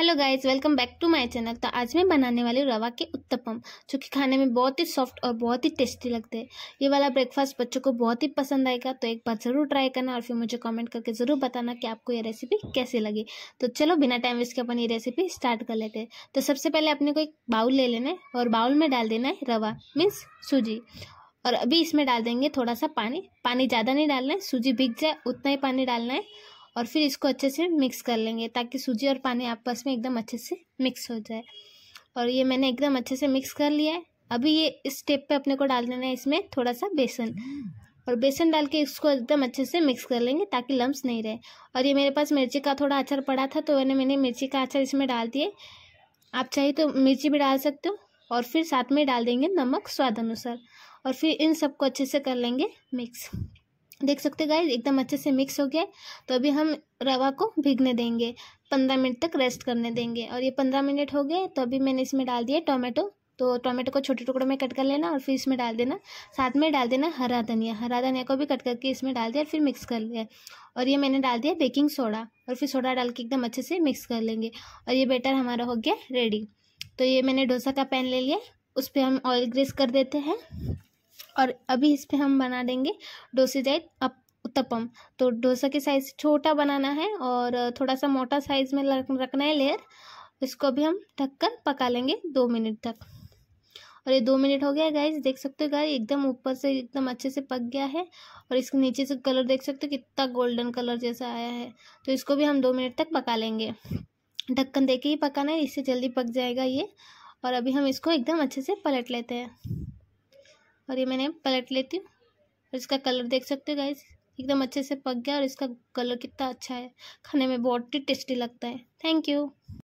hello guys welcome back to my channel तो आज मैं बनाने वाली रवा के उत्तपम जो कि खाने में बहुत ही सॉफ्ट और बहुत ही टेस्टी लगते हैं ये वाला ब्रेकफास्ट बच्चों को बहुत ही पसंद आएगा तो एक बार ज़रूर ट्राई करना और फिर मुझे कमेंट करके ज़रूर बताना कि आपको ये रेसिपी कैसी लगी तो चलो बिना टाइम वेस्ट के अपन ये रेसिपी स्टार्ट कर लेते हैं तो सबसे पहले अपने को एक बाउल ले लेना है और बाउल में डाल देना है रवा मीन्स सूजी और अभी इसमें डाल देंगे थोड़ा सा पानी पानी ज़्यादा नहीं डालना है सूजी भीग जाए उतना ही पानी डालना है और फिर इसको अच्छे से मिक्स कर लेंगे ताकि सूजी और पानी आपस में एकदम अच्छे से मिक्स हो जाए और ये मैंने एकदम अच्छे से मिक्स कर लिया है अभी ये इस स्टेप पे अपने को डाल देना है इसमें थोड़ा सा बेसन और बेसन डाल के इसको एकदम अच्छे से मिक्स कर लेंगे ताकि लम्स नहीं रहे और ये मेरे पास मिर्ची का थोड़ा अचार पड़ा था तो मैंने मैंने मिर्ची का अचार इसमें डाल दिए आप चाहिए तो मिर्ची भी डाल सकते हो और फिर साथ में डाल देंगे नमक स्वाद अनुसार और फिर इन सबको अच्छे से कर लेंगे मिक्स देख सकते हो गाइस एकदम अच्छे से मिक्स हो गया तो अभी हम रवा को भीगने देंगे पंद्रह मिनट तक रेस्ट करने देंगे और ये पंद्रह मिनट हो गए तो अभी मैंने इसमें डाल दिया टोमेटो तो टोमेटो को छोटे टुकड़ों में कट कर लेना और फिर इसमें डाल देना साथ में डाल देना हरा धनिया हरा धनिया को भी कट करके इसमें डाल दिया और फिर मिक्स कर लिया और ये मैंने डाल दिया बेकिंग सोडा और फिर सोडा डाल के एकदम अच्छे से मिक्स कर लेंगे और ये बेटर हमारा हो गया रेडी तो ये मैंने डोसा का पैन ले लिया उस पर हम ऑयल ग्रेस कर देते हैं और अभी इस पर हम बना देंगे डोसे डोसेजाइट अप उत्तपम तो डोसा के साइज़ छोटा बनाना है और थोड़ा सा मोटा साइज़ में रखना है लेयर इसको भी हम ढककर पका लेंगे दो मिनट तक और ये दो मिनट हो गया गाइज देख सकते हो गाइज एकदम ऊपर से एकदम अच्छे से पक गया है और इसके नीचे से कलर देख सकते हो कितना गोल्डन कलर जैसा आया है तो इसको भी हम दो मिनट तक पका लेंगे ढक्कन दे के ही पकाना है इससे जल्दी पक जाएगा ये और अभी हम इसको एकदम अच्छे से पलट लेते हैं और ये मैंने पलट लेती हूँ और इसका कलर देख सकते हो गाइज एकदम अच्छे से पक गया और इसका कलर कितना अच्छा है खाने में बहुत ही टेस्टी लगता है थैंक यू